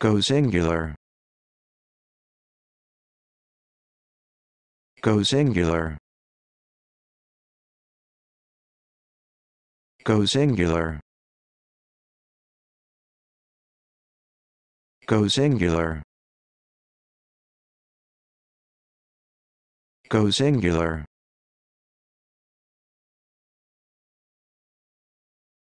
Go singular. Go singular. Go singular. Go singular. Go singular.